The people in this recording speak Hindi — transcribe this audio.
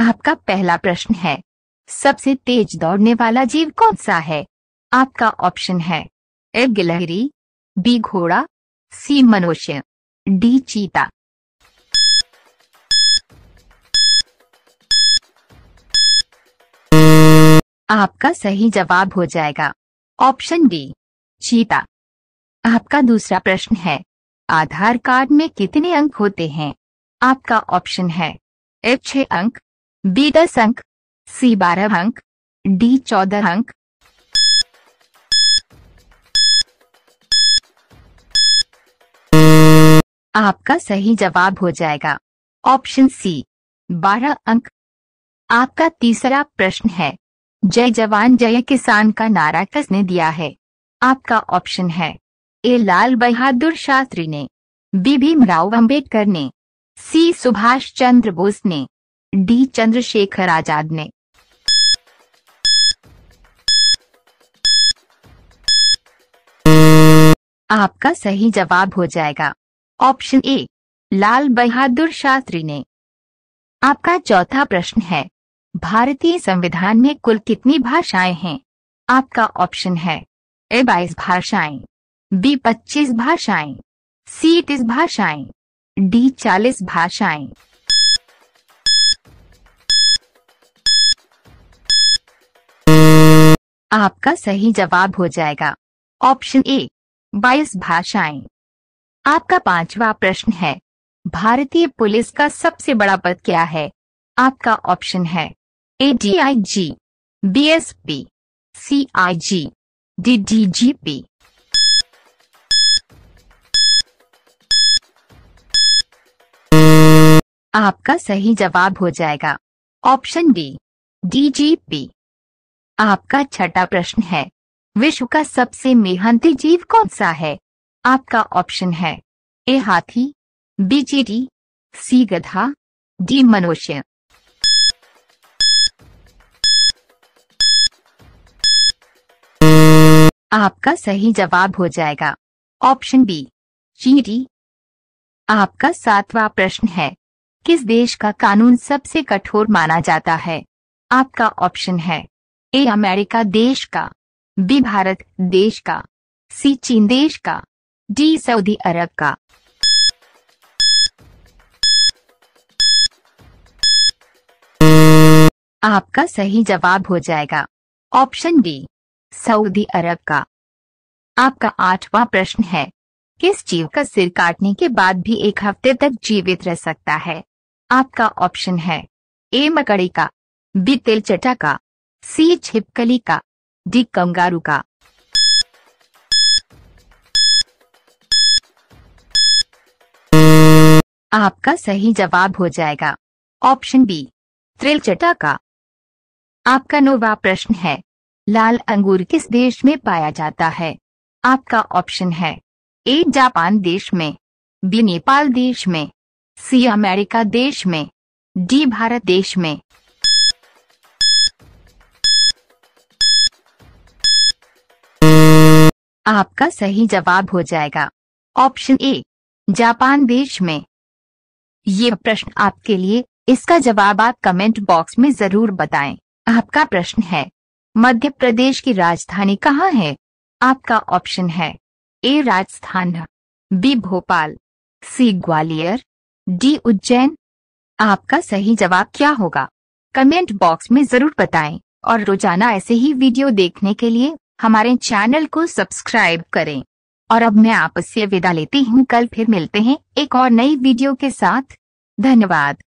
आपका पहला प्रश्न है सबसे तेज दौड़ने वाला जीव कौन सा है आपका ऑप्शन है ए गिलहरी बी घोड़ा सी मनुष्य डी चीता आपका सही जवाब हो जाएगा ऑप्शन डी चीता आपका दूसरा प्रश्न है आधार कार्ड में कितने अंक होते हैं आपका ऑप्शन है एक छह अंक बी दस अंक सी बारह अंक डी चौदह अंक आपका सही जवाब हो जाएगा ऑप्शन सी बारह अंक आपका तीसरा प्रश्न है जय जवान जय किसान का नारा किसने दिया है आपका ऑप्शन है ए लाल बहादुर शास्त्री ने बी भीमराव अम्बेडकर ने सी सुभाष चंद्र बोस ने डी चंद्रशेखर आजाद ने आपका सही जवाब हो जाएगा ऑप्शन ए लाल बहादुर शास्त्री ने आपका चौथा प्रश्न है भारतीय संविधान में कुल कितनी भाषाएं हैं आपका ऑप्शन है ए बाईस भाषाएं बी पच्चीस भाषाएं सी तीस भाषाएं डी चालीस भाषाएं आपका सही जवाब हो जाएगा ऑप्शन ए बाईस भाषाएं आपका पांचवा प्रश्न है भारतीय पुलिस का सबसे बड़ा पद क्या है आपका ऑप्शन है A D I G B S P C I G D D G P आपका सही जवाब हो जाएगा ऑप्शन डी डीजीपी आपका छठा प्रश्न है विश्व का सबसे मेहनती जीव कौन सा है आपका ऑप्शन है ए हाथी बी चीटी सी गधा डी मनुष्य आपका सही जवाब हो जाएगा ऑप्शन बी चीटी आपका सातवां प्रश्न है किस देश का कानून सबसे कठोर माना जाता है आपका ऑप्शन है ए अमेरिका देश का बी भारत देश का सी चीन देश का डी सऊदी अरब का आपका सही जवाब हो जाएगा ऑप्शन डी सऊदी अरब का आपका आठवां प्रश्न है किस जीव का सिर काटने के बाद भी एक हफ्ते तक जीवित रह सकता है आपका ऑप्शन है ए मकड़ी का बी तिलचटा का सी छिपकली का डी कंगारू का आपका सही जवाब हो जाएगा ऑप्शन बी त्रिलचटा का आपका नोवा प्रश्न है लाल अंगूर किस देश में पाया जाता है आपका ऑप्शन है ए जापान देश में बी नेपाल देश में सी अमेरिका देश में डी भारत देश में आपका सही जवाब हो जाएगा ऑप्शन ए जापान देश में ये प्रश्न आपके लिए इसका जवाब आप कमेंट बॉक्स में जरूर बताएं। आपका प्रश्न है मध्य प्रदेश की राजधानी कहाँ है आपका ऑप्शन है A Rajasthan B Bhopal C Gwalior D Ujjain आपका सही जवाब क्या होगा कमेंट बॉक्स में जरूर बताएं और रोजाना ऐसे ही वीडियो देखने के लिए हमारे चैनल को सब्सक्राइब करें और अब मैं आपसे विदा लेती हूँ कल फिर मिलते हैं एक और नई वीडियो के साथ धन्यवाद